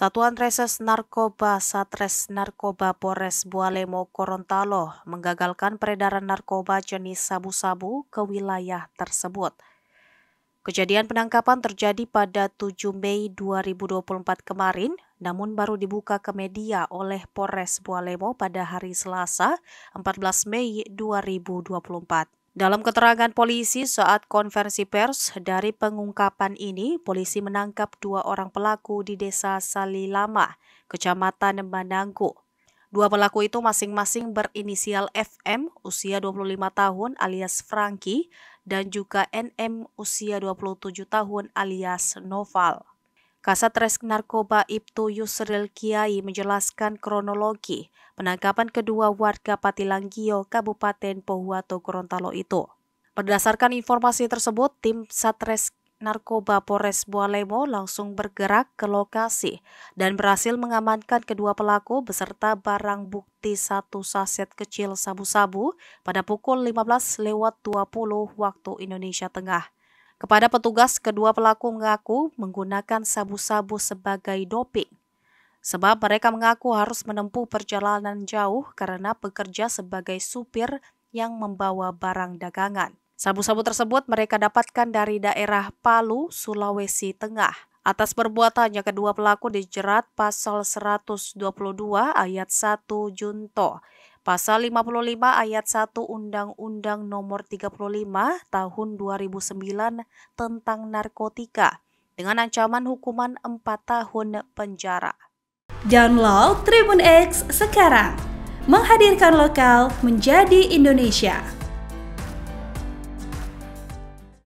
Satuan Reses Narkoba Satres Narkoba Polres Bualemo Korontalo menggagalkan peredaran narkoba jenis sabu-sabu ke wilayah tersebut. Kejadian penangkapan terjadi pada 7 Mei 2024 kemarin, namun baru dibuka ke media oleh Polres Bualemo pada hari Selasa, 14 Mei 2024. Dalam keterangan polisi saat konversi pers dari pengungkapan ini, polisi menangkap dua orang pelaku di desa Salilama, kecamatan Manangku. Dua pelaku itu masing-masing berinisial FM, usia 25 tahun alias Frankie, dan juga NM, usia 27 tahun alias Noval. Kasat Resk Narkoba Ibtu Yusril Kiai menjelaskan kronologi penangkapan kedua warga Patilanggio, Kabupaten Pohuwato, Gorontalo itu. Berdasarkan informasi tersebut, tim Satres Narkoba Polres Bualemo langsung bergerak ke lokasi dan berhasil mengamankan kedua pelaku beserta barang bukti satu saset kecil sabu-sabu pada pukul 15 lewat 20 waktu Indonesia Tengah. Kepada petugas, kedua pelaku mengaku menggunakan sabu-sabu sebagai doping. Sebab mereka mengaku harus menempuh perjalanan jauh karena bekerja sebagai supir yang membawa barang dagangan. Sabu-sabu tersebut mereka dapatkan dari daerah Palu, Sulawesi Tengah. Atas perbuatannya kedua pelaku dijerat pasal 122 ayat 1 Junto Pasal 55 ayat 1 Undang-Undang Nomor 35 Tahun 2009 tentang narkotika dengan ancaman hukuman 4 tahun penjara. Download Tribun X sekarang. Menghadirkan lokal menjadi Indonesia.